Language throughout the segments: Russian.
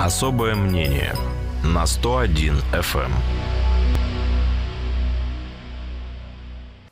Особое мнение на 101 FM.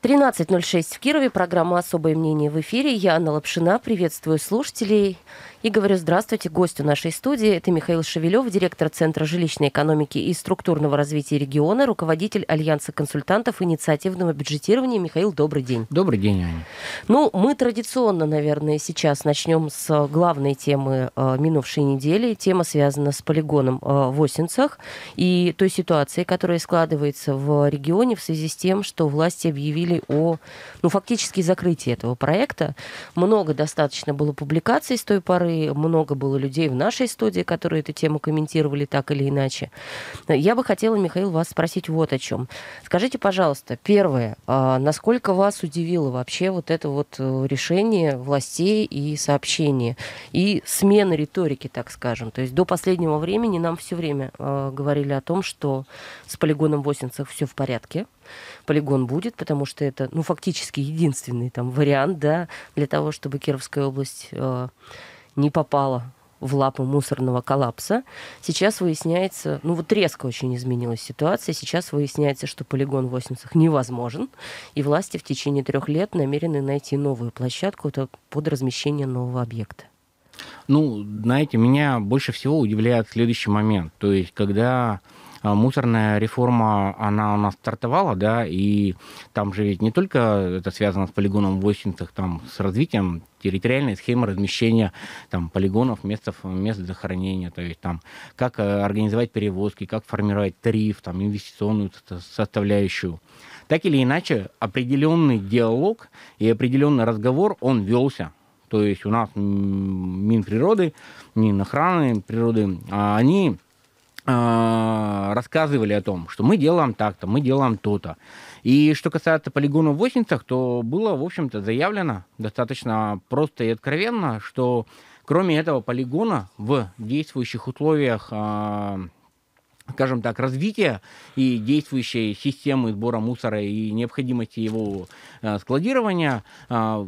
13.06 в Кирове. Программа «Особое мнение» в эфире. Я, Анна Лапшина, приветствую слушателей. И говорю здравствуйте гостю нашей студии. Это Михаил Шевелев, директор Центра жилищной экономики и структурного развития региона, руководитель Альянса консультантов инициативного бюджетирования. Михаил, добрый день. Добрый день, Аня. Ну, мы традиционно, наверное, сейчас начнем с э, главной темы э, минувшей недели. Тема связана с полигоном э, в Осинцах и той ситуации, которая складывается в регионе в связи с тем, что власти объявили о, ну, фактически закрытии этого проекта. Много достаточно было публикаций с той поры, и много было людей в нашей студии, которые эту тему комментировали так или иначе. Я бы хотела, Михаил, вас спросить вот о чем. Скажите, пожалуйста, первое, а, насколько вас удивило вообще вот это вот э, решение властей и сообщение, и смена риторики, так скажем. То есть до последнего времени нам все время а, говорили о том, что с полигоном в Осинцах все в порядке, полигон будет, потому что это, ну, фактически единственный там вариант, да, для того, чтобы Кировская область а, не попала в лапу мусорного коллапса. Сейчас выясняется, ну вот резко очень изменилась ситуация, сейчас выясняется, что полигон в Осинцах невозможен, и власти в течение трех лет намерены найти новую площадку под размещение нового объекта. Ну, знаете, меня больше всего удивляет следующий момент. То есть, когда а, мусорная реформа, она у нас стартовала, да, и там же ведь не только это связано с полигоном в Войсинцах, там с развитием территориальной схемы размещения там, полигонов, мест, мест захоронения, то есть там, как э, организовать перевозки, как формировать тариф, там, инвестиционную составляющую. Так или иначе, определенный диалог и определенный разговор, он велся. То есть у нас Минприроды, Минохраны природы, а они а, рассказывали о том, что мы делаем так-то, мы делаем то-то. И что касается полигона в Осинцах, то было, в общем-то, заявлено достаточно просто и откровенно, что кроме этого полигона в действующих условиях а, скажем так, развития и действующей системы сбора мусора и необходимости его а, складирования,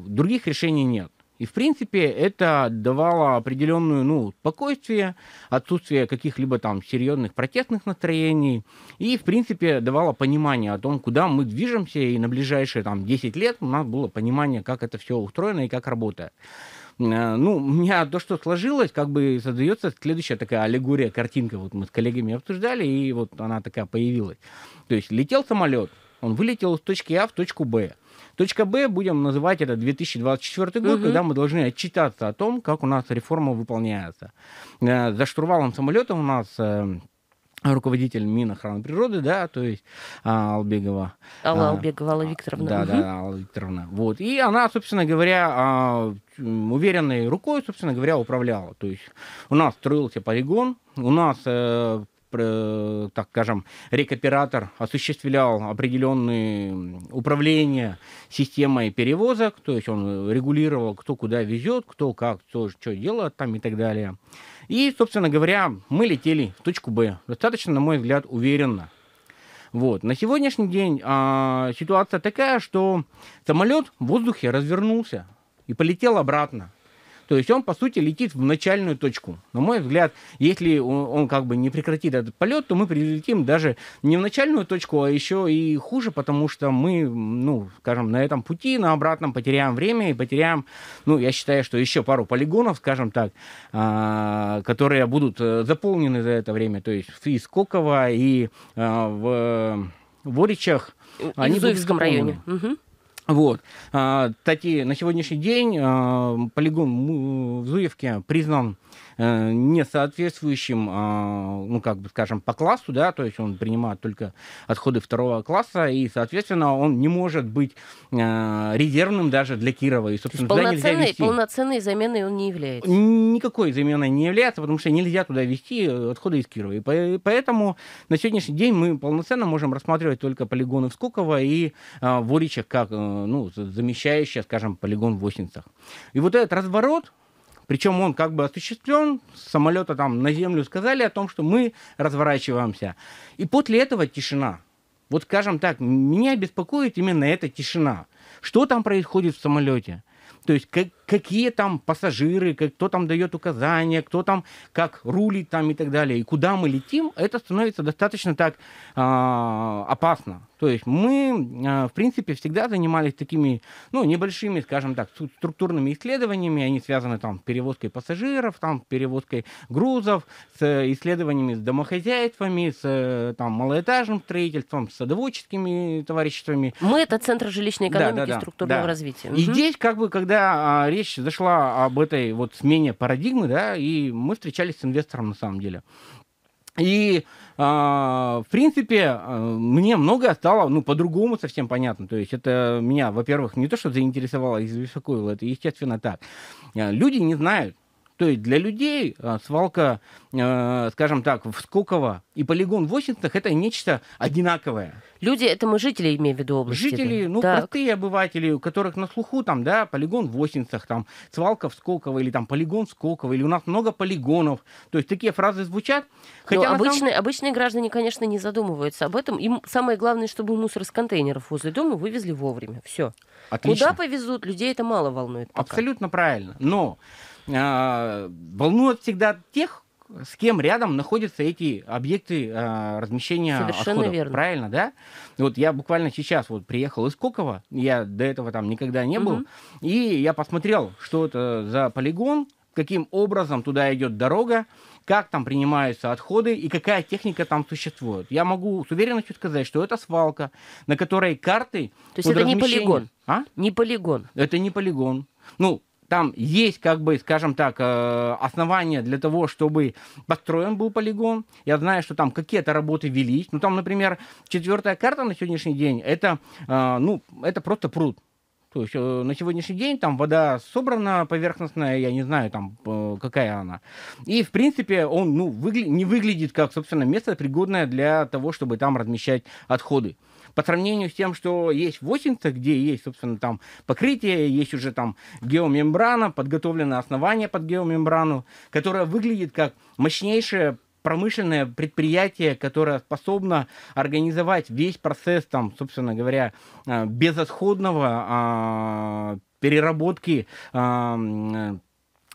других решений нет. И, в принципе, это давало определенную ну, спокойствие, отсутствие каких-либо там серьезных протестных настроений. И, в принципе, давало понимание о том, куда мы движемся. И на ближайшие там, 10 лет у нас было понимание, как это все устроено и как работает э, ну, у меня то, что сложилось, как бы создается следующая такая аллегория, картинка. Вот мы с коллегами обсуждали, и вот она такая появилась. То есть летел самолет, он вылетел с точки А в точку Б. Точка Б, будем называть это 2024 год, угу. когда мы должны отчитаться о том, как у нас реформа выполняется. Э, за штурвалом самолета у нас э, руководитель Минохраны природы, да, то есть а, Албегова. Алла а, Албегова, Алла а, Викторовна. Да, угу. да, Алла Викторовна. Вот. И она, собственно говоря, уверенной рукой, собственно говоря, управляла. То есть у нас строился полигон, у нас э, так скажем, рекоператор осуществлял определенные управления системой перевозок, то есть он регулировал, кто куда везет, кто как, кто что делает там и так далее. И, собственно говоря, мы летели в точку Б. Достаточно, на мой взгляд, уверенно. Вот. На сегодняшний день а, ситуация такая, что самолет в воздухе развернулся и полетел обратно. То есть он, по сути, летит в начальную точку. На мой взгляд, если он, он как бы не прекратит этот полет, то мы прилетим даже не в начальную точку, а еще и хуже, потому что мы, ну, скажем, на этом пути, на обратном потеряем время и потеряем, ну, я считаю, что еще пару полигонов, скажем так, а, которые будут э, заполнены за это время. То есть и Скокова, и в э, Воричах. И они в Зуевском районе. Угу. Вот. А, Такие, на сегодняшний день а, полигон в Зуевке признан Э, не соответствующим, а, ну, как бы, скажем, по классу, да, то есть он принимает только отходы второго класса, и, соответственно, он не может быть э, резервным даже для Кирова. И, собственно, туда нельзя полноценной заменой он не является? Никакой заменой не является, потому что нельзя туда вести э, отходы из Кирова. И поэтому на сегодняшний день мы полноценно можем рассматривать только полигоны в Скоково и а, в Оричах как, ну, замещающие, скажем, полигон в Осинцах. И вот этот разворот, причем он как бы осуществлен, с самолета там на землю сказали о том, что мы разворачиваемся. И после этого тишина. Вот скажем так, меня беспокоит именно эта тишина. Что там происходит в самолете? То есть как, какие там пассажиры, как, кто там дает указания, кто там как рулит там и так далее, и куда мы летим, это становится достаточно так э, опасно. То есть мы, а, в принципе, всегда занимались такими, ну, небольшими, скажем так, структурными исследованиями. Они связаны там с перевозкой пассажиров, там, перевозкой грузов, с исследованиями с домохозяйствами, с э, там, малоэтажным строительством, с садоводческими товариществами. Мы — это Центр жилищной экономики да, да, да, и структурного да. развития. И угу. здесь, как бы, когда а, речь зашла об этой вот смене парадигмы, да, и мы встречались с инвестором на самом деле. И, э, в принципе, э, мне многое стало, ну, по-другому совсем понятно. То есть это меня, во-первых, не то, что заинтересовало а и забеспокоило, это естественно так. Э, люди не знают, то есть для людей э, свалка, э, скажем так, в Сколково и полигон в Осинцах это нечто одинаковое. Люди, это мы жители, имею в виду области. Жители, ну, так. простые обыватели, у которых на слуху там, да, полигон в Осинцах, там, свалка в Сколково, или там полигон в Сколково, или у нас много полигонов. То есть такие фразы звучат. Хотя ну, обычные, самом... обычные граждане, конечно, не задумываются об этом. Им самое главное, чтобы мусор с контейнеров возле дома вывезли вовремя. Все. Отлично. Куда повезут, людей это мало волнует. Пока. Абсолютно правильно. Но э, волнует всегда тех, с кем рядом находятся эти объекты э, размещения Совершенно отходов. Верно. Правильно, да? Вот я буквально сейчас вот приехал из Кокова, я до этого там никогда не был, угу. и я посмотрел, что это за полигон, каким образом туда идет дорога, как там принимаются отходы и какая техника там существует. Я могу с уверенностью сказать, что это свалка, на которой карты... То есть это размещение... не полигон? А? Не полигон? Это не полигон. Ну, там есть, как бы, скажем так, э, основания для того, чтобы построен был полигон. Я знаю, что там какие-то работы велись. Ну, там, например, четвертая карта на сегодняшний день, это, э, ну, это просто пруд. То есть э, на сегодняшний день там вода собрана поверхностная, я не знаю там какая она. И в принципе он ну, выгля- не выглядит как, собственно, место пригодное для того, чтобы там размещать отходы по сравнению с тем, что есть в Осинце, где есть, собственно, там покрытие, есть уже там геомембрана, подготовлено основание под геомембрану, которое выглядит как мощнейшее промышленное предприятие, которое способно организовать весь процесс, там, собственно говоря, э, безотходного а, переработки а, э,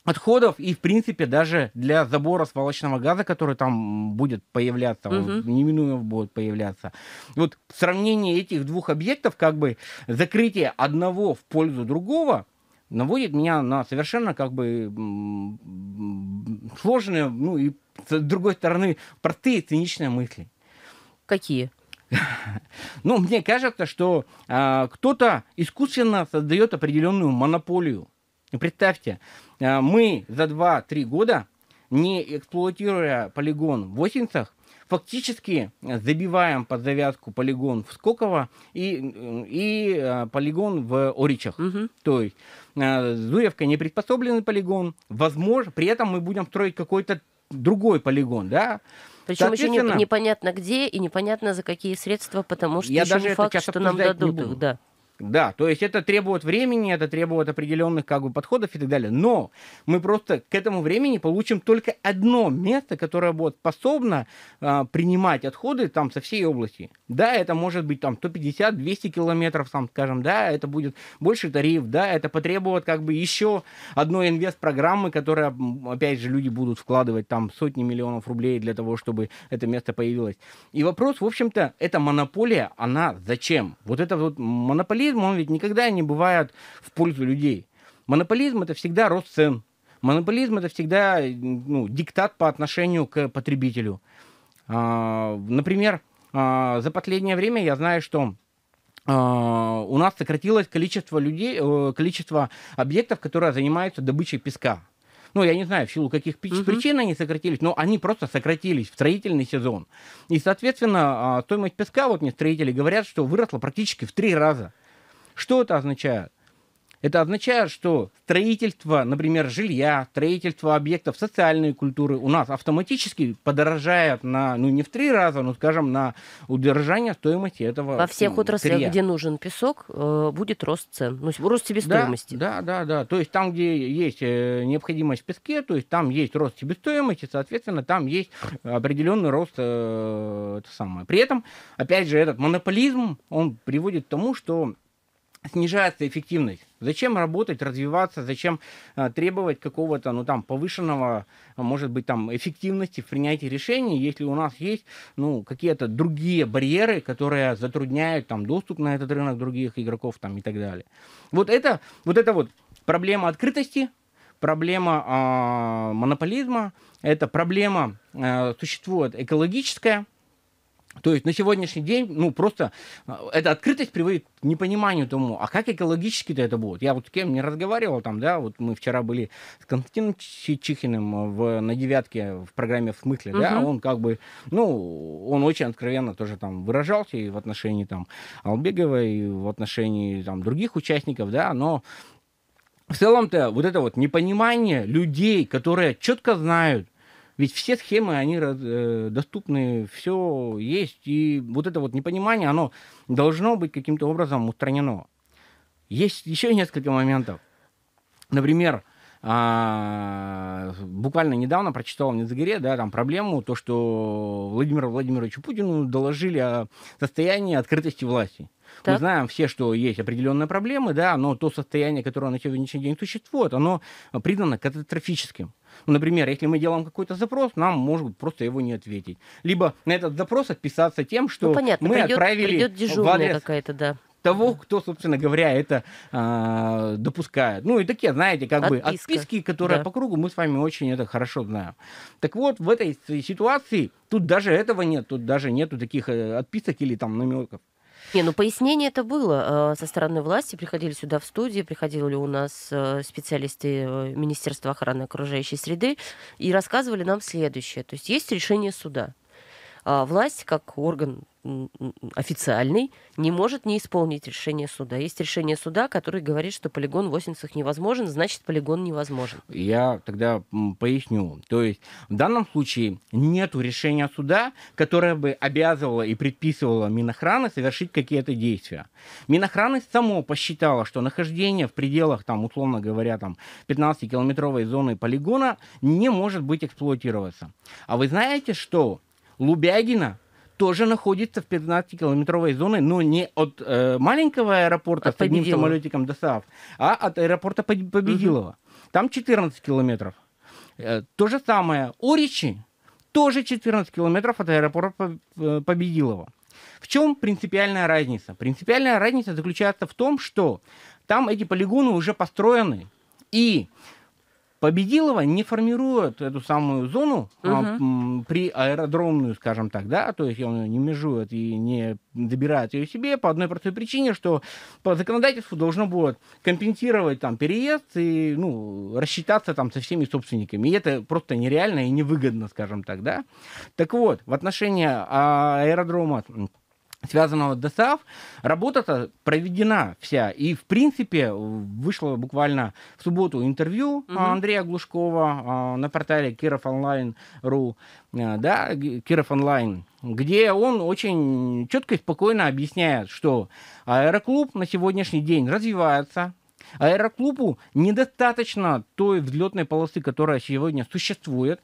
отходов и, в принципе, даже для забора свалочного газа, который там будет появляться, угу. uh неминуемо будет появляться. Вот сравнение этих двух объектов, как бы закрытие одного в пользу другого, наводит меня на совершенно как бы сложные, ну и с другой стороны, простые циничные мысли. Какие? Ну, мне кажется, что э, кто-то искусственно создает определенную монополию Представьте, э, мы за 2-3 года, не эксплуатируя полигон в Осинцах, фактически э, забиваем под завязку полигон в Скоково и, и э, полигон в Оричах. Угу. То есть Зуевка не приспособленный полигон, возможно, при этом мы будем строить какой-то другой полигон, да? Причем еще не, непонятно где и непонятно за какие средства, потому что я еще даже не факт, что нам дадут их, да. Да, то есть это требует времени, это требует определенных как бы подходов и так далее. Но мы просто к этому времени получим только одно место, которое будет способно э, принимать отходы там со всей области. Да, это может быть там 150-200 километров, там, скажем, да, это будет больше тариф, да, это потребует как бы еще одной инвест-программы, которая, опять же, люди будут вкладывать там сотни миллионов рублей для того, чтобы это место появилось. И вопрос, в общем-то, эта монополия, она зачем? Вот это вот монополия монополизм, он ведь никогда не бывает в пользу людей. Монополизм – это всегда рост цен. Монополизм – это всегда ну, диктат по отношению к потребителю. А, например, а, за последнее время я знаю, что а, у нас сократилось количество людей, э, количество объектов, которые занимаются добычей песка. Ну, я не знаю, в силу каких угу. причин они сократились, но они просто сократились в строительный сезон. И, соответственно, стоимость песка, вот мне строители говорят, что выросла практически в три раза. Что это означает? Это означает, что строительство, например, жилья, строительство объектов социальной культуры у нас автоматически подорожает на, ну не в три раза, но, скажем, на удержание стоимости этого Во всех сырья. отраслях, где нужен песок, э, будет рост цен, ну, рост себестоимости. Да, да, да, да. То есть там, где есть э, необходимость в песке, то есть там есть рост себестоимости, соответственно, там есть определенный рост э, это самое. При этом, опять же, этот монополизм, он приводит к тому, что снижается эффективность. Зачем работать, развиваться, зачем э, требовать какого-то, ну там, повышенного, может быть, там, эффективности в принятии решений, если у нас есть, ну, какие-то другие барьеры, которые затрудняют, там, доступ на этот рынок других игроков, там, и так далее. Вот это, вот это вот проблема открытости, проблема э, монополизма, это проблема э, существует экологическая, то есть на сегодняшний день, ну, просто а, эта открытость приводит к непониманию тому, а как экологически-то это будет? Я вот с кем не разговаривал там, да, вот мы вчера были с Константином Чихиным в, на девятке в программе «В смысле», угу. да, он как бы, ну, он очень откровенно тоже там выражался и в отношении там Албегова, и в отношении там других участников, да, но в целом-то вот это вот непонимание людей, которые четко знают, ведь все схемы, они э, доступны, все есть. И вот это вот непонимание, оно должно быть каким-то образом устранено. Есть еще несколько моментов. Например, а, буквально недавно прочитал в Загоре, да, там проблему, то, что Владимиру Владимировичу Путину доложили о состоянии открытости власти. Так. Мы знаем все, что есть определенные проблемы, да, но то состояние, которое на сегодняшний день существует, оно признано катастрофическим. Ну, например, если мы делаем какой-то запрос, нам могут просто его не ответить. Либо на этот запрос отписаться тем, что ну, понятно, мы придет, отправили придет в какая-то, да того, кто, собственно говоря, это э, допускает. Ну и такие, знаете, как Отписка. бы отписки, которые да. по кругу, мы с вами очень это хорошо знаем. Так вот, в этой ситуации тут даже этого нет, тут даже нету таких э, отписок или там намеков. Не, ну пояснение это было э, со стороны власти. Приходили сюда в студию, приходили у нас э, специалисты э, Министерства охраны окружающей среды и рассказывали нам следующее. То есть есть решение суда. А власть, как орган официальный, не может не исполнить решение суда. Есть решение суда, которое говорит, что полигон в Осинцах невозможен, значит, полигон невозможен. Я тогда поясню. То есть в данном случае нет решения суда, которое бы обязывало и предписывало Минохраны совершить какие-то действия. Минохраны само посчитало, что нахождение в пределах, там, условно говоря, там, 15-километровой зоны полигона не может быть эксплуатироваться. А вы знаете, что Лубягина тоже находится в 15-километровой зоне, но не от э, маленького аэропорта от с одним самолетиком до САВ, а от аэропорта Победилова. Угу. Там 14 километров. Э, то же самое Оричи, тоже 14 километров от аэропорта э, Победилова. В чем принципиальная разница? Принципиальная разница заключается в том, что там эти полигоны уже построены, и Победилова не формирует эту самую зону угу. а, м, при аэродромную, скажем так, да, то есть он не межует и не добирает ее себе по одной простой причине, что по законодательству должно будет компенсировать там переезд и ну, рассчитаться там со всеми собственниками. И это просто нереально и невыгодно, скажем так, да. Так вот, в отношении аэродрома связанного с ДСАФ, работа-то проведена вся. И, в принципе, вышло буквально в субботу интервью угу. Андрея Глушкова а, на портале Киров Онлайн.ру, а, да, Киров Онлайн, где он очень четко и спокойно объясняет, что аэроклуб на сегодняшний день развивается, Аэроклубу недостаточно той взлетной полосы, которая сегодня существует.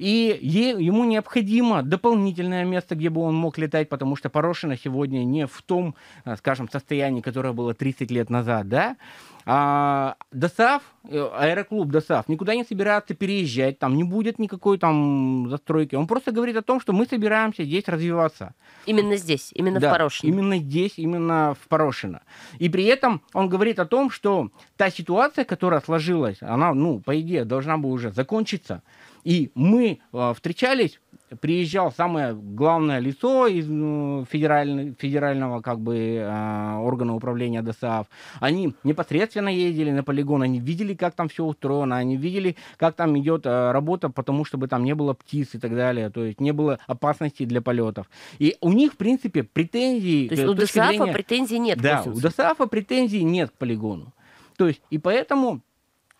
И е- ему необходимо дополнительное место, где бы он мог летать, потому что Порошина сегодня не в том, э, скажем, состоянии, которое было 30 лет назад, да, а, ДОСАФ, э, аэроклуб ДОСАФ, никуда не собирается переезжать, там не будет никакой там застройки. Он просто говорит о том, что мы собираемся здесь развиваться. Именно здесь, именно да, в Порошино. Именно здесь, именно в Порошино. И при этом он говорит о том, что та ситуация, которая сложилась, она, ну, по идее, должна бы уже закончиться. И мы э, встречались, приезжал самое главное лицо из ну, федерального, федерального как бы, э, органа управления ДСАФ. Они непосредственно ездили на полигон, они видели, как там все устроено, они видели, как там идет э, а, работа, потому чтобы там не было птиц и так далее, то есть не было опасности для полетов. И у них, в принципе, претензий... То есть э, у ДСАФа зрения... претензий нет? Да, у ДСАФа претензий нет к полигону. То есть, и поэтому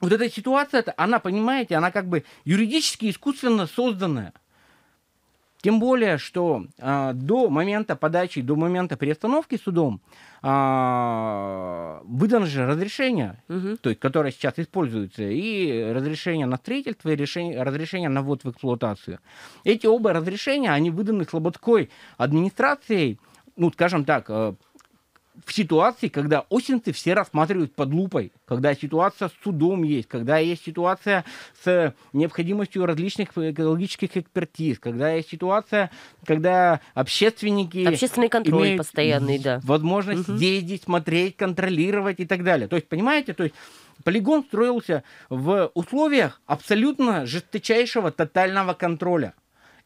вот эта ситуация, она, понимаете, она как бы юридически искусственно созданная. Тем более, что э, до момента подачи, до момента приостановки судом э, выдано же разрешение, угу. то есть, которое сейчас используется, и разрешение на строительство, и решение, разрешение на ввод в эксплуатацию. Эти оба разрешения, они выданы Слободской администрацией, ну, скажем так, э, в ситуации, когда осенцы все рассматривают под лупой, когда ситуация с судом есть, когда есть ситуация с необходимостью различных экологических экспертиз, когда есть ситуация, когда общественники... Общественный контроль имеют постоянный, да. Возможность угу. ездить, смотреть, контролировать и так далее. То есть, понимаете, то есть полигон строился в условиях абсолютно жесточайшего тотального контроля.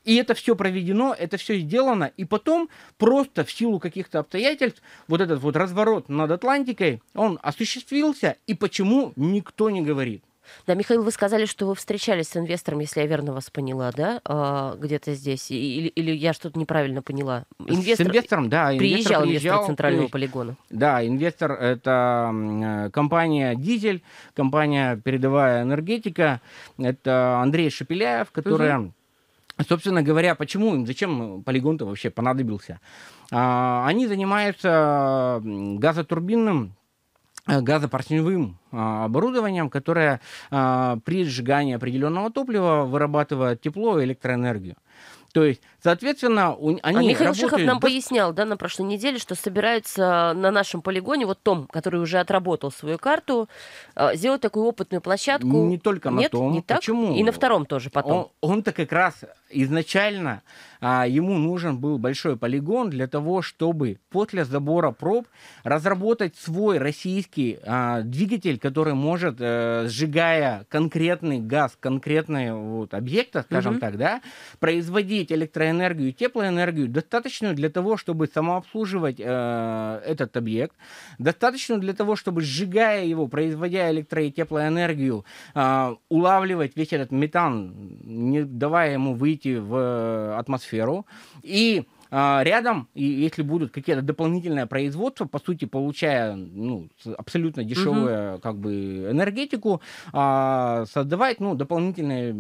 И это все проведено, это все сделано. И потом просто в силу каких-то обстоятельств вот этот вот разворот над Атлантикой, он осуществился. И почему никто не говорит? Да, Михаил, вы сказали, что вы встречались с инвестором, если я верно вас поняла, да, а, где-то здесь, или, или я что-то неправильно поняла. Инвестор, с инвестором, да. Инвестор приезжал, приезжал инвестор центрального полигона. Да, инвестор — это э, компания «Дизель», компания «Передовая энергетика», это Андрей Шепеляев, который... Угу Собственно говоря, почему им, зачем э, полигон-то вообще понадобился? А, они занимаются газотурбинным э, газопоршневым а, оборудованием, которое а, при сжигании определенного топлива вырабатывает тепло и электроэнергию. То есть Соответственно, у, они а Михаил работают... Шихов нам пояснял, да, на прошлой неделе, что собираются э, на нашем полигоне, вот Том, который уже отработал свою карту, э, сделать такую опытную площадку. Не только на Нет, Том. Не так? Почему? И на втором тоже потом. Он, он как раз изначально а, ему нужен был большой полигон для того, чтобы после забора проб разработать свой российский а, двигатель, который может, а, сжигая конкретный газ, конкретный вот, объект, скажем mm так, да, производить электроэнергию электроэнергию и теплоэнергию, достаточную для того, чтобы самообслуживать э, этот объект, достаточную для того, чтобы сжигая его, производя электро- и теплоэнергию, э, улавливать весь этот метан, не давая ему выйти в э, атмосферу. И а, рядом, и если будут какие-то дополнительные производства, по сути, получая ну, абсолютно дешевую угу. как бы энергетику, а, создавать ну, дополнительные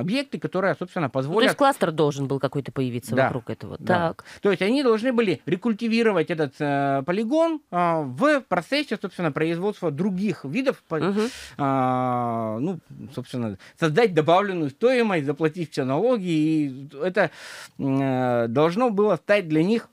объекты, которые, собственно, позволят... Ну, то есть кластер должен был какой-то появиться да. вокруг этого. Да. Так. То есть они должны были рекультивировать этот э, полигон э, в процессе, собственно, производства других видов, угу. э, ну, собственно, создать добавленную стоимость, заплатить все налоги, и это э, должно было было стать для них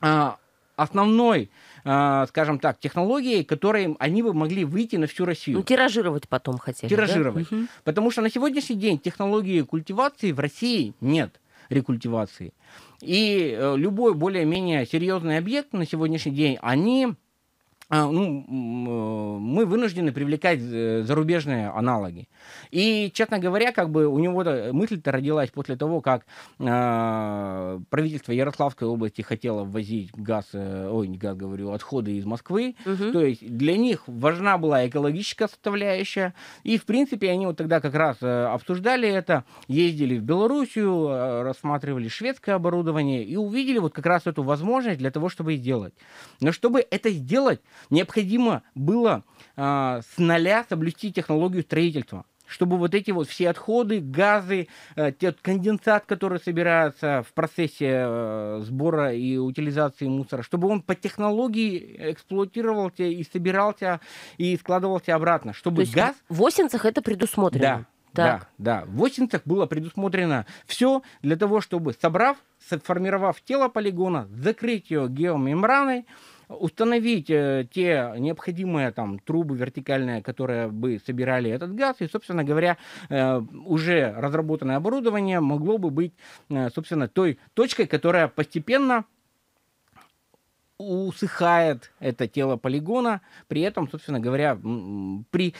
а, основной, а, скажем так, технологией, которой они бы могли выйти на всю Россию. Ну, тиражировать потом хотели. Тиражировать. Да? Потому что на сегодняшний день технологии культивации в России нет рекультивации. И э, любой более-менее серьезный объект на сегодняшний день, они а, ну, э, мы вынуждены привлекать э, зарубежные аналоги. И, честно говоря, как бы у него мысль-то родилась после того, как э, правительство Ярославской области хотело ввозить газ, э, ой, не газ говорю, отходы из Москвы. Угу. То есть для них важна была экологическая составляющая. И, в принципе, они вот тогда как раз э, обсуждали это, ездили в Белоруссию, э, рассматривали шведское оборудование и увидели вот как раз эту возможность для того, чтобы сделать. Но чтобы это сделать, необходимо было э, с нуля соблюсти технологию строительства чтобы вот эти вот все отходы, газы, э, тот конденсат, который собирается в процессе э, сбора и утилизации мусора, чтобы он по технологии эксплуатировался и собирался и складывался обратно, чтобы То газ... В Осинцах это предусмотрено? Да. Так. Да, да. В Осинцах было предусмотрено все для того, чтобы, собрав, сформировав тело полигона, закрыть ее геомембраной, установить э, те необходимые там трубы вертикальные, которые бы собирали этот газ, и, собственно говоря, э, уже разработанное оборудование могло бы быть, э, собственно, той точкой, которая постепенно усыхает это тело полигона, при этом, собственно говоря, при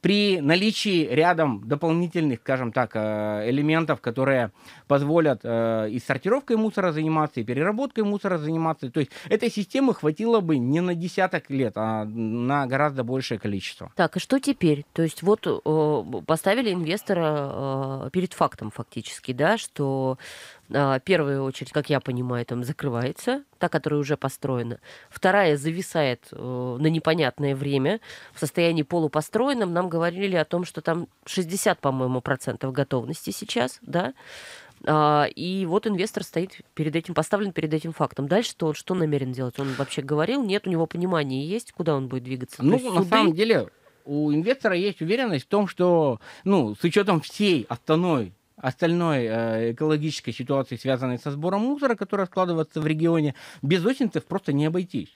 при наличии рядом дополнительных, скажем так, э, элементов, которые позволят э, и сортировкой мусора заниматься, и переработкой мусора заниматься. То есть этой системы хватило бы не на десяток лет, а на гораздо большее количество. Так, и что теперь? То есть вот э, поставили инвестора перед фактом фактически, да, что первая очередь, как я понимаю, там закрывается, та, которая уже построена. Вторая зависает на непонятное время в состоянии полупостроенном, нам говорили о том, что там 60, по-моему, процентов готовности сейчас, да, а, и вот инвестор стоит перед этим, поставлен перед этим фактом. Дальше что он что намерен делать? Он вообще говорил, нет, у него понимания есть, куда он будет двигаться? Ну, суды... на самом деле, у инвестора есть уверенность в том, что, ну, с учетом всей остальной остальной э, экологической ситуации, связанной со сбором мусора, которая складывается в регионе, без осенцев просто не обойтись.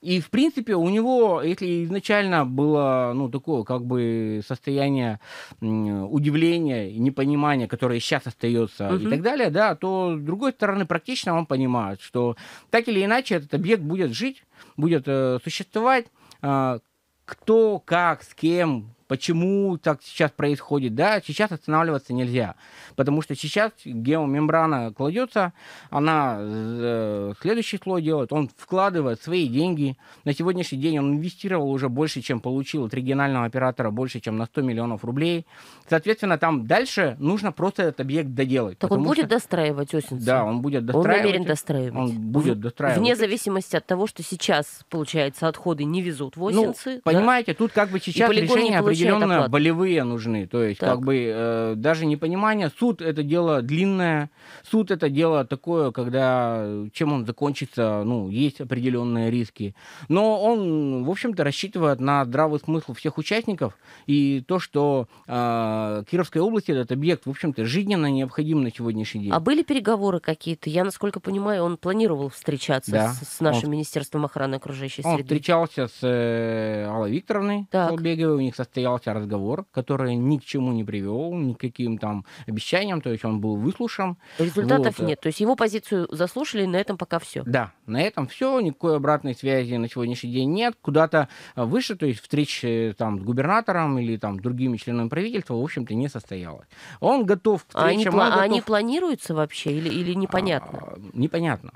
И, в принципе, у него, если изначально было, ну, такое, как бы, состояние удивления и непонимания, которое сейчас остается угу. и так далее, да, то, с другой стороны, практически он понимает, что так или иначе этот объект будет жить, будет э, существовать, э, кто, как, с кем, Почему так сейчас происходит? Да, сейчас останавливаться нельзя, потому что сейчас геомембрана кладется, она э, следующий слой делает, он вкладывает свои деньги. На сегодняшний день он инвестировал уже больше, чем получил от регионального оператора, больше, чем на 100 миллионов рублей. Соответственно, там дальше нужно просто этот объект доделать. Так он будет что... достраивать Осинцев? Да, он будет достраивать. Он намерен достраивать. Он будет достраивать. Вне зависимости от того, что сейчас, получается, отходы не везут в Осинцы. Ну, да? понимаете, тут как бы сейчас решение определенно болевые нужны. То есть, так. как бы э, даже непонимание. Суд это дело длинное. Суд это дело такое, когда э, чем он закончится, ну, есть определенные риски. Но он, в общем-то, рассчитывает на здравый смысл всех участников и то, что э, Кировской области этот объект, в общем-то, жизненно необходим на сегодняшний день. А были переговоры какие-то? Я, насколько понимаю, он планировал встречаться да. с, с нашим он, Министерством охраны окружающей среды. Он встречался с э, Аллой Викторовной Солбеговой, у них состоялся состоялся разговор, который ни к чему не привел, никаким там обещаниям, то есть он был выслушан. Результатов вот. нет, то есть его позицию заслушали, и на этом пока все. Да, на этом все, никакой обратной связи на сегодняшний день нет. Куда-то выше, то есть встреч э, там с губернатором или там другими членами правительства, в общем-то, не состоялось. Он готов к встречам. А они, пла- а готов... они планируются вообще или, или непонятно? А, непонятно.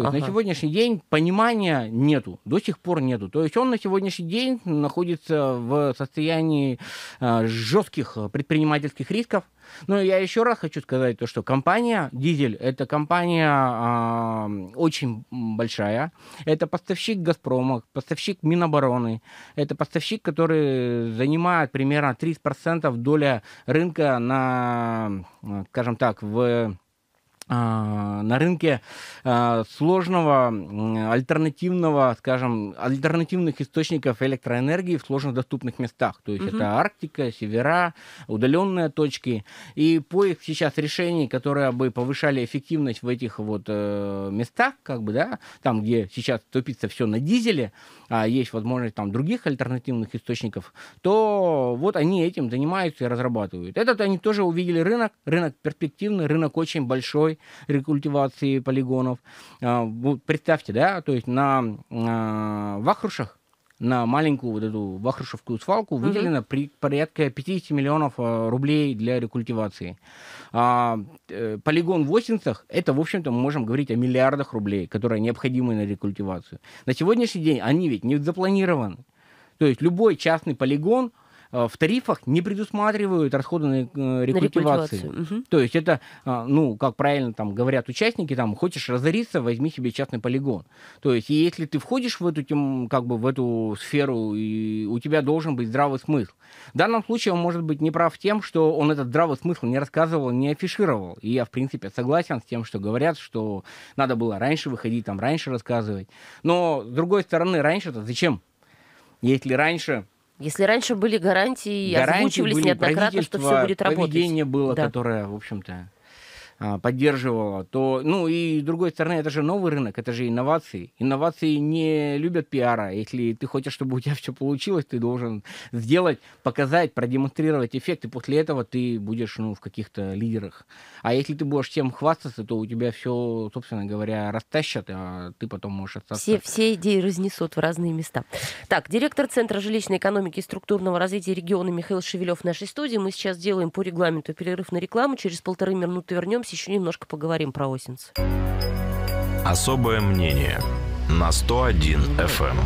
То есть ага. на сегодняшний день понимания нету, до сих пор нету. То есть он на сегодняшний день находится в состоянии э, жестких предпринимательских рисков. Но я еще раз хочу сказать то, что компания Дизель это компания э, очень большая. Это поставщик Газпрома, поставщик Минобороны, это поставщик, который занимает примерно 30% доля рынка на, э, скажем так, в а, на рынке а, сложного альтернативного, скажем, альтернативных источников электроэнергии в сложно доступных местах. То есть угу. это Арктика, севера, удаленные точки. И поиск сейчас решений, которые бы повышали эффективность в этих вот э, местах, как бы, да, там, где сейчас топится все на дизеле, а есть возможность там других альтернативных источников, то вот они этим занимаются и разрабатывают. Этот они тоже увидели рынок. Рынок перспективный, рынок очень большой, рекультивации полигонов. А, вот представьте, да, то есть на а, Вахрушах на маленькую вот эту вахрушевскую свалку выделено при, порядка 50 миллионов а, рублей для рекультивации. А, э, полигон в Осинцах, это, в общем-то, мы можем говорить о миллиардах рублей, которые необходимы на рекультивацию. На сегодняшний день они ведь не запланированы. То есть любой частный полигон – Э, в тарифах не предусматривают расходы на э, рекультивации. На угу. То есть это, э, ну, как правильно там говорят участники, там, хочешь разориться, возьми себе частный полигон. То есть если ты входишь в эту, тем, как бы, в эту сферу, и у тебя должен быть здравый смысл. В данном случае он может быть не прав тем, что он этот здравый смысл не рассказывал, не афишировал. И я, в принципе, согласен с тем, что говорят, что надо было раньше выходить, там, раньше рассказывать. Но, с другой стороны, раньше-то зачем? Если раньше если раньше были гарантии, гарантии озвучивались были, неоднократно, что все будет работать. Поведение было, да. которое, в общем-то, а, поддерживала, то, ну и с другой стороны, это же новый рынок, это же инновации. Инновации не любят пиара. Если ты хочешь, чтобы у тебя все получилось, ты должен сделать, показать, продемонстрировать эффект, и после этого ты будешь ну, в каких-то лидерах. А если ты будешь всем хвастаться, то у тебя все, собственно говоря, растащат, а ты потом можешь остаться. Все, все идеи разнесут в разные места. Так, директор Центра жилищной экономики и структурного развития региона Михаил Шевелев в нашей студии. Мы сейчас делаем по регламенту перерыв на рекламу. Через полторы минуты вернемся вернемся, еще немножко поговорим про Осинцы. Особое мнение на 101 FM. Эм.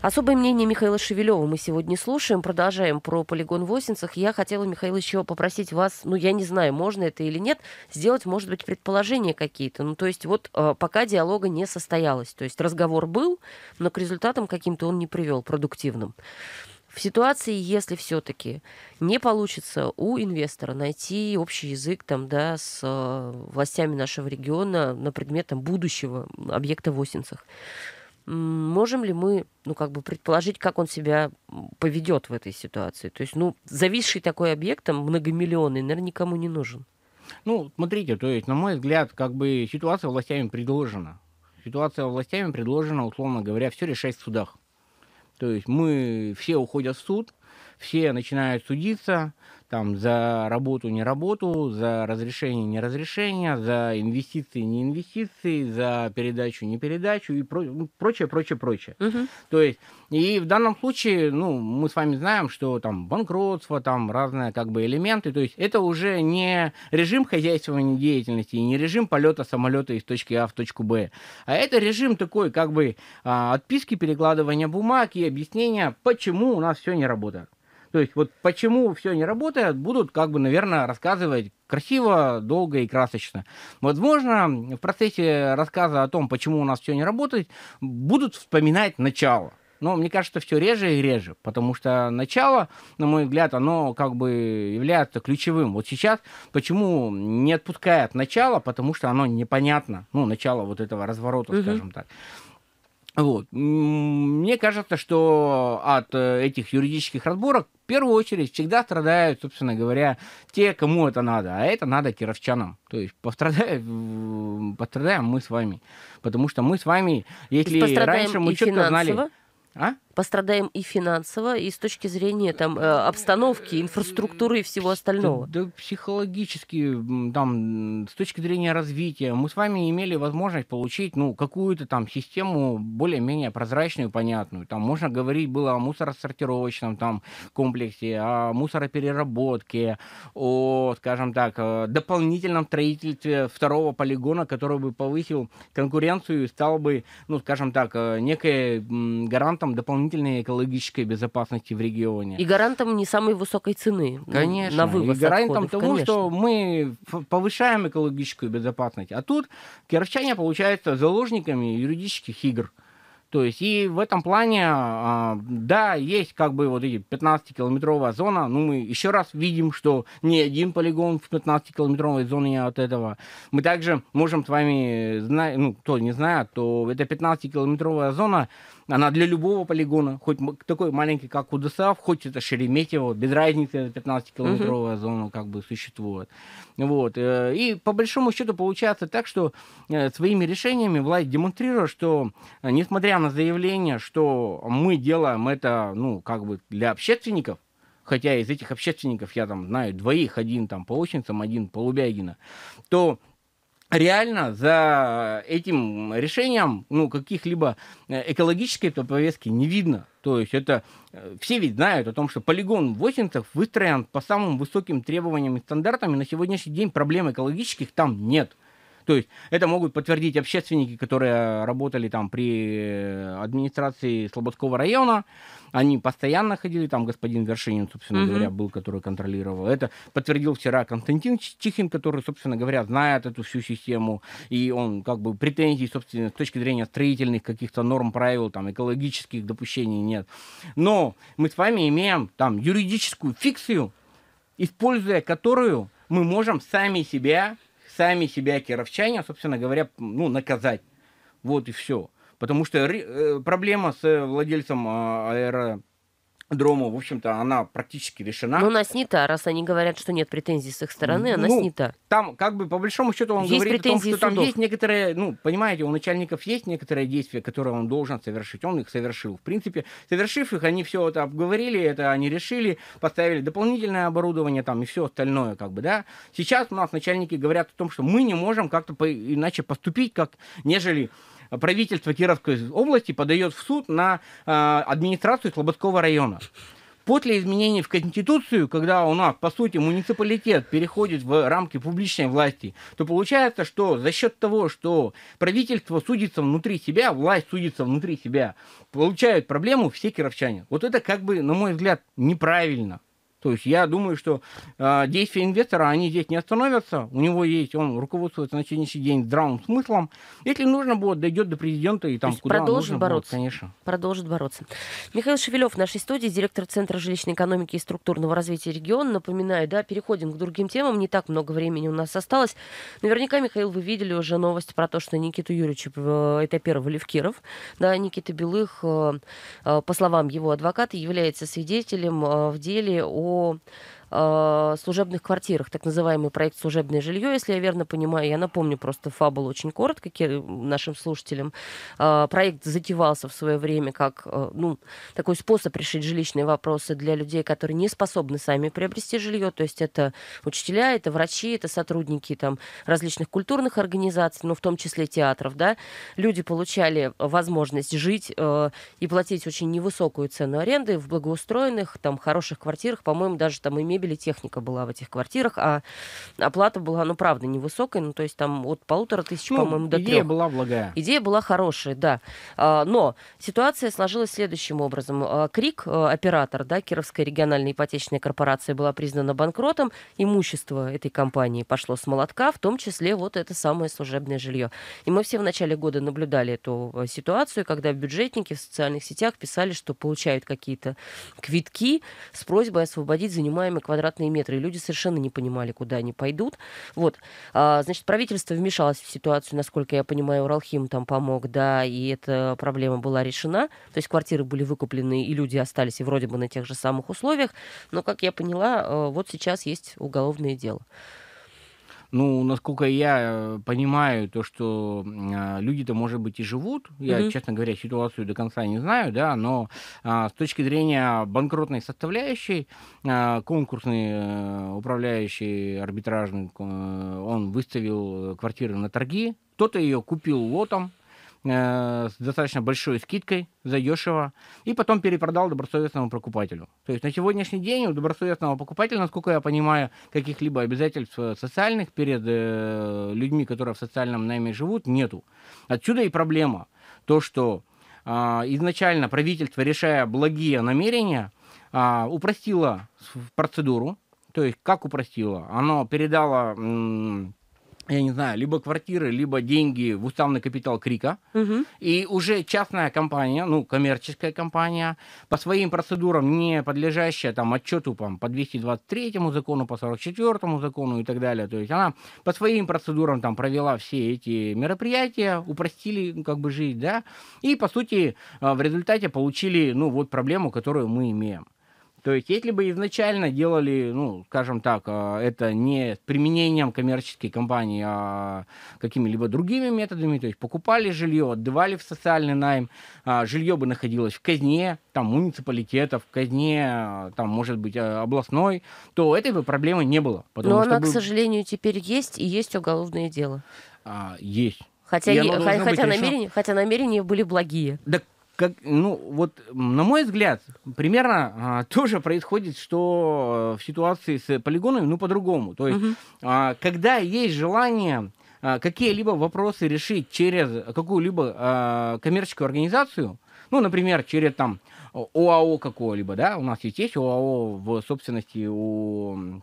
Особое мнение Михаила Шевелева мы сегодня слушаем. Продолжаем про полигон в Осинцах. Я хотела, Михаил, еще попросить вас, ну, я не знаю, можно это или нет, сделать, может быть, предположения какие-то. Ну, то есть вот э, пока диалога не состоялось. То есть разговор был, но к результатам каким-то он не привел, продуктивным. В ситуации, если все-таки не получится у инвестора найти общий язык там, да, с э, властями нашего региона на предмет там, будущего объекта в Осинцах, можем ли мы, ну, как бы предположить, как он себя поведет в этой ситуации? То есть, ну, зависший такой объект, там, многомиллионный, наверное, никому не нужен. Ну, смотрите, то есть, на мой взгляд, как бы ситуация властями предложена. Ситуация властями предложена, условно говоря, все решать в судах. То есть мы все уходят в суд, все начинают судиться там, за работу, не работу, за разрешение, не разрешение, за инвестиции, не инвестиции, за передачу, не передачу и про- ну, прочее, прочее, прочее. Угу. То есть, и в данном случае, ну, мы с вами знаем, что там банкротство, там разные как бы элементы, то есть это уже не режим хозяйственной деятельности, и не режим полета самолета из точки А в точку Б, а это режим такой как бы а, отписки, перекладывания бумаг и объяснения, почему у нас все не работает. То есть вот почему все не работает, будут как бы, наверное, рассказывать красиво, долго и красочно. Возможно, в процессе рассказа о том, почему у нас все не работает, будут вспоминать начало. Но мне кажется, все реже и реже, потому что начало, на мой взгляд, оно как бы является ключевым. Вот сейчас почему не отпускает начало, потому что оно непонятно, ну, начало вот этого разворота, угу. скажем так. Вот. Мне кажется, что от э, этих юридических разборок в первую очередь всегда страдают, собственно говоря, те, кому это надо. А это надо кировчанам. То есть пострадаем, пострадаем мы с вами. Потому что мы с вами, если раньше мы четко финансово? знали... А? пострадаем и финансово, и с точки зрения там, э, обстановки, инфраструктуры и всего остального. Да, да психологически, там, с точки зрения развития, мы с вами имели возможность получить ну, какую-то там систему более-менее прозрачную, понятную. Там можно говорить было о мусоросортировочном там, комплексе, о мусоропереработке, о, скажем так, э, дополнительном строительстве второго полигона, который бы повысил конкуренцию и стал бы, ну, скажем так, э, некой гарантом дополнительного дополнительной экологической безопасности в регионе. И гарантом не самой высокой цены ну, конечно, на вывоз и гарантом отходов, тому, конечно. что мы повышаем экологическую безопасность. А тут кировчане получаются заложниками юридических игр. То есть и в этом плане, а, да, есть как бы вот эти 15-километровая зона, ну мы еще раз видим, что ни один полигон в 15-километровой зоне от этого. Мы также можем с вами, ну кто не знает, то это 15-километровая зона она для любого полигона, хоть такой маленький, как Кудысав, хоть это Шереметьево, без разницы 15-километровая угу. зона как бы существует. Вот. Э, и по большому счету получается так, что э, своими решениями власть демонстрирует, что э, несмотря на заявление, что мы делаем это, ну, как бы для общественников, хотя из этих общественников я там знаю двоих, один там по Полощенцем, один Полубягина, то реально за этим решением ну, каких-либо э, экологической -то повестки не видно. То есть это э, все ведь знают о том, что полигон в Осинцах выстроен по самым высоким требованиям и стандартам, и на сегодняшний день проблем экологических там нет. То есть это могут подтвердить общественники, которые э, работали там при э, администрации Слободского района. Они постоянно ходили, там господин Вершинин, собственно угу. говоря, был, который контролировал. Это подтвердил вчера Константин Чихин, который, собственно говоря, знает эту всю систему. И он как бы претензий, собственно, с точки зрения строительных каких-то норм, правил, там, экологических допущений нет. Но мы с вами имеем там юридическую фикцию, используя которую мы можем сами себя сами себя кировчане, собственно говоря, ну, наказать. Вот и все. Потому что э, проблема с э, владельцем а, аэро дрому, в общем-то, она практически решена. Но она снята, раз они говорят, что нет претензий с их стороны, она ну, снята. Там, как бы, по большому счету, он есть говорит о том, что судов. там есть некоторые, ну, понимаете, у начальников есть некоторые действия, которые он должен совершить, он их совершил. В принципе, совершив их, они все это обговорили, это они решили, поставили дополнительное оборудование там и все остальное, как бы, да. Сейчас у нас начальники говорят о том, что мы не можем как-то по- иначе поступить, как нежели правительство Кировской области подает в суд на а, администрацию Слободского района после изменений в Конституцию, когда у нас, по сути, муниципалитет переходит в рамки публичной власти, то получается, что за счет того, что правительство судится внутри себя, власть судится внутри себя, получают проблему все кировчане. Вот это, как бы, на мой взгляд, неправильно. То есть я думаю, что э, действия инвестора, они здесь не остановятся. У него есть, он руководствуется на сегодняшний день здравым смыслом. Если нужно будет, дойдет до президента и там куда продолжит нужно бороться. Будет, конечно. Продолжит бороться. Михаил Шевелев в нашей студии, директор Центра жилищной экономики и структурного развития региона. Напоминаю, да, переходим к другим темам. Не так много времени у нас осталось. Наверняка, Михаил, вы видели уже новость про то, что Никиту Юрьевича э, Этаперова Левкиров, да, Никита Белых, э, э, по словам его адвоката, является свидетелем в деле о war. Э, служебных квартирах, так называемый проект «Служебное жилье», если я верно понимаю. Я напомню просто фабул очень коротко нашим слушателям. Э, проект затевался в свое время как э, ну, такой способ решить жилищные вопросы для людей, которые не способны сами приобрести жилье. То есть это учителя, это врачи, это сотрудники там, различных культурных организаций, ну, в том числе театров. Да? Люди получали возможность жить и платить очень невысокую цену аренды в благоустроенных, там, хороших квартирах, по-моему, даже там имели мебель и техника была в этих квартирах, а оплата была, ну, правда, невысокой, ну, то есть там от полутора тысяч, ну, по-моему, до идея трех. Идея была благая. Идея была хорошая, да. А, но ситуация сложилась следующим образом. А, Крик, а, оператор, да, Кировская региональная ипотечная корпорация была признана банкротом, имущество этой компании пошло с молотка, в том числе вот это самое служебное жилье. И мы все в начале года наблюдали эту ситуацию, когда бюджетники в социальных сетях писали, что получают какие-то квитки с просьбой освободить занимаемые квадратные метры. И люди совершенно не понимали, куда они пойдут. Вот. А, значит, правительство вмешалось в ситуацию, насколько я понимаю, Уралхим там помог, да, и эта проблема была решена. То есть квартиры были выкуплены, и люди остались, и вроде бы на тех же самых условиях. Но, как я поняла, э, вот сейчас есть уголовное дело. Ну, насколько я э, понимаю, то, что э, люди-то, может быть, и живут. Я, угу. честно говоря, ситуацию до конца не знаю, да, но э, с точки зрения банкротной составляющей, э, конкурсный э, управляющий арбитражный, э, он выставил э, квартиру на торги. Кто-то ее купил лотом, Э, с достаточно большой скидкой за дешево, и потом перепродал добросовестному покупателю. То есть на сегодняшний день у добросовестного покупателя, насколько я понимаю, каких-либо обязательств э, социальных перед э, людьми, которые в социальном найме живут, нету. Отсюда и проблема. То, что э, изначально правительство, решая благие намерения, э, упростило процедуру, то есть как упростило, оно передало... Э, я не знаю, либо квартиры, либо деньги в уставный капитал Крика. Угу. И уже частная компания, ну, коммерческая компания, по своим процедурам, не подлежащая там отчету там, по 223 закону, по 44 закону и так далее. То есть она по своим процедурам там провела все эти мероприятия, упростили ну, как бы жизнь, да, и, по сути, э, в результате получили, ну, вот проблему, которую мы имеем. То есть, если бы изначально делали, ну, скажем так, а, это не применением коммерческой компании, а какими-либо другими методами, то есть покупали жилье, отдавали в социальный найм, а, жилье бы находилось в казне, там, муниципалитета, в казне, а, там, может быть, областной, то этой бы проблемы не было. Но она, был... к сожалению, теперь есть, и есть уголовное дело. А, есть. Хотя, и хотя, намерения, хотя намерения были благие. Да, как, ну, вот, на мой взгляд, примерно а, тоже происходит, что э, в ситуации с полигонами, ну, по-другому. То есть, угу. а, когда есть желание а, какие-либо вопросы решить через какую-либо а, коммерческую организацию, ну, например, через там э, ОАО какое-либо, да, у нас есть есть ОАО в собственности у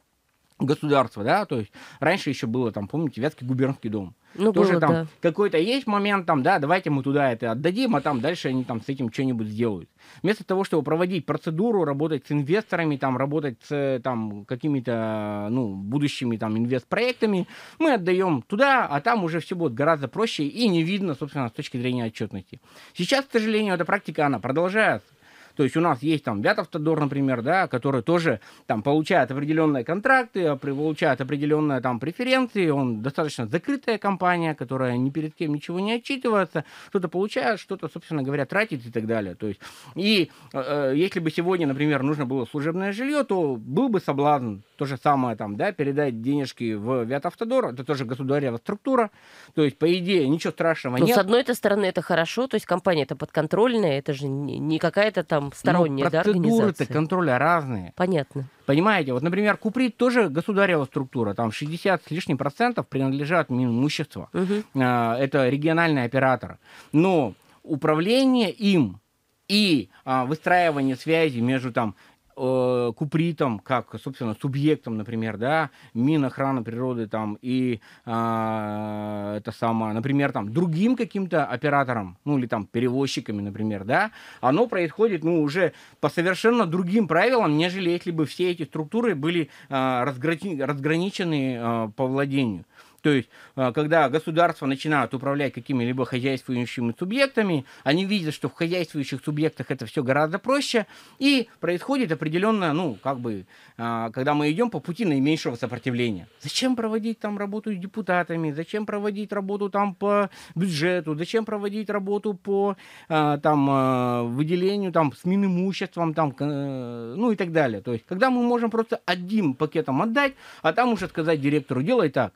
государства, да, то есть раньше еще было там, помните, Вятский губернский дом. Ну, Тоже было, там да. какой-то есть момент там, да, давайте мы туда это отдадим, а там дальше они там с этим что-нибудь сделают. Вместо того, чтобы проводить процедуру, работать с инвесторами, там, работать с там какими-то, ну, будущими там инвестпроектами, мы отдаем туда, а там уже все будет гораздо проще и не видно, собственно, с точки зрения отчетности. Сейчас, к сожалению, эта практика, она продолжается. То есть у нас есть там Вятовтодор, например, да, который тоже там получает определенные контракты, получает определенные там преференции, он достаточно закрытая компания, которая ни перед кем ничего не отчитывается, что-то получает, что-то, собственно говоря, тратит и так далее. То есть, и э, э если бы сегодня, например, нужно было служебное жилье, то был бы соблазн то же самое там, да, передать денежки в Вятавтодор, это тоже государственная структура, то есть, по идее, ничего страшного Но ну, нет. с одной стороны, это хорошо, то есть компания это подконтрольная, это же не какая-то там там сторонняя, ну, да, Процедуры-то контроля разные. Понятно. Понимаете, вот, например, Куприт тоже государева структура, там 60 с лишним процентов принадлежат имущество. Угу. Это региональный оператор. Но управление им и а, выстраивание связи между там э, купритом, как, собственно, субъектом, например, да, Минохрана природы там и э, это самое, например, там другим каким-то оператором, ну или там перевозчиками, например, да, оно происходит, ну, уже по совершенно другим правилам, нежели если бы все эти структуры были э, а, разграни- разграничены э, по владению. То есть, э, когда государство начинает управлять какими-либо хозяйствующими субъектами, они видят, что в хозяйствующих субъектах это все гораздо проще, и происходит определенное, ну, как бы, э, когда мы идем по пути наименьшего сопротивления. Зачем проводить там работу с депутатами, зачем проводить работу там по бюджету, зачем проводить работу по э, там выделению там с имуществом, там, ну и так далее. То есть, когда мы можем просто одним пакетом отдать, а там уже сказать директору, делай так,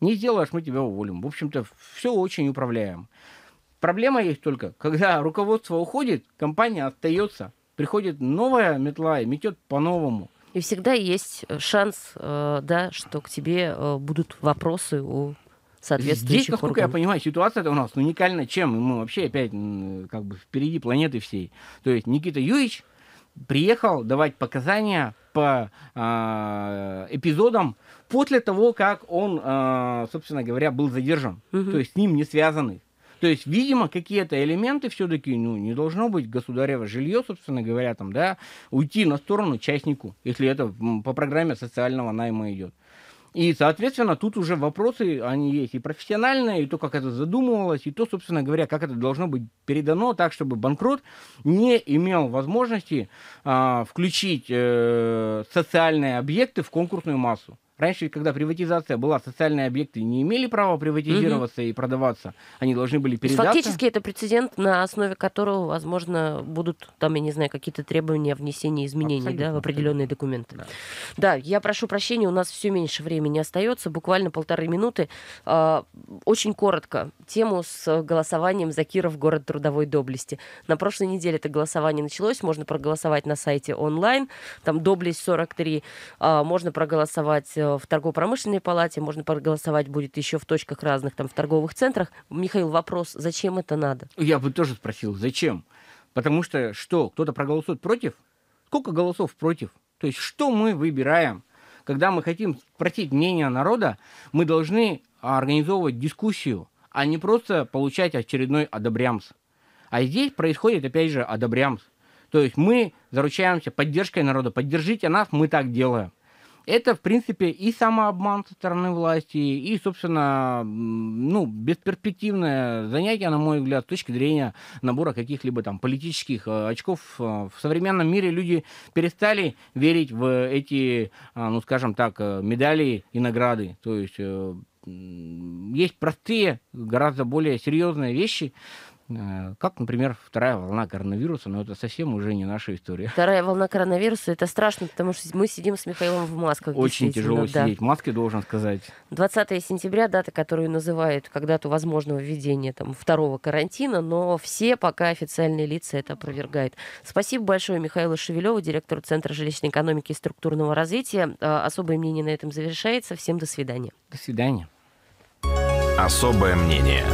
не сделаешь, мы тебя уволим. В общем-то, все очень управляем. Проблема есть только, когда руководство уходит, компания остается, приходит новая метла и метет по-новому. И всегда есть э, шанс, э, да, что к тебе э, будут вопросы у соответствующих Здесь, насколько органов. я понимаю, ситуация у нас уникальна чем? Мы вообще опять как бы впереди планеты всей. То есть Никита Юрьевич приехал давать показания по э, эпизодам после того, как он, э, собственно говоря, был задержан. Угу. То есть с ним не связаны. То есть, видимо, какие-то элементы все-таки, ну, не должно быть государево жилье, собственно говоря, там, да, уйти на сторону частнику, если это по программе социального найма идет. И, соответственно, тут уже вопросы, они есть и профессиональные, и то, как это задумывалось, и то, собственно говоря, как это должно быть передано так, чтобы банкрот не имел возможности а, включить э, социальные объекты в конкурсную массу. Раньше, когда приватизация была, социальные объекты не имели права приватизироваться угу. и продаваться. Они должны были передаться. Фактически это прецедент, на основе которого, возможно, будут там, я не знаю, какие-то требования внесения изменений да, в определенные документы. Да. да, я прошу прощения, у нас все меньше времени остается, буквально полторы минуты. А, очень коротко тему с голосованием за Киров город трудовой доблести. На прошлой неделе это голосование началось, можно проголосовать на сайте онлайн, там доблесть 43, а, можно проголосовать э, Э, в торгово-промышленной палате, можно проголосовать будет еще в точках разных, там, в торговых центрах. Михаил, вопрос, зачем это надо? Я бы тоже спросил, зачем? Потому что что, кто-то проголосует против? Сколько голосов против? То есть что мы выбираем? Когда мы хотим спросить мнение народа, мы должны организовывать дискуссию, а не просто получать очередной одобрямс. А здесь происходит, опять же, одобрямс. То есть мы заручаемся поддержкой народа. Поддержите нас, мы так делаем. Это, в принципе, и самообман со стороны власти, и, собственно, ну, бесперспективное занятие, на мой взгляд, с точки зрения набора каких-либо там политических э, очков. Э, в современном мире люди перестали верить в эти, э, ну, скажем так, медали и награды. То есть есть простые, гораздо более серьезные вещи, Э, как, например, вторая волна коронавируса, но это совсем уже не наша история. Вторая волна коронавируса, это страшно, потому что мы сидим с Михаилом в масках. Очень тяжело да. сидеть в маске, должен сказать. 20 сентября, дата, которую называют когда-то возможного введения там, второго карантина, но все пока официальные лица это опровергают. Спасибо большое Михаилу Шевелеву, директору Центра жилищной экономики и структурного развития. Э, особое мнение на этом завершается. Всем до свидания. До свидания. Особое мнение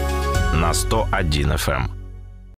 на 101 FM.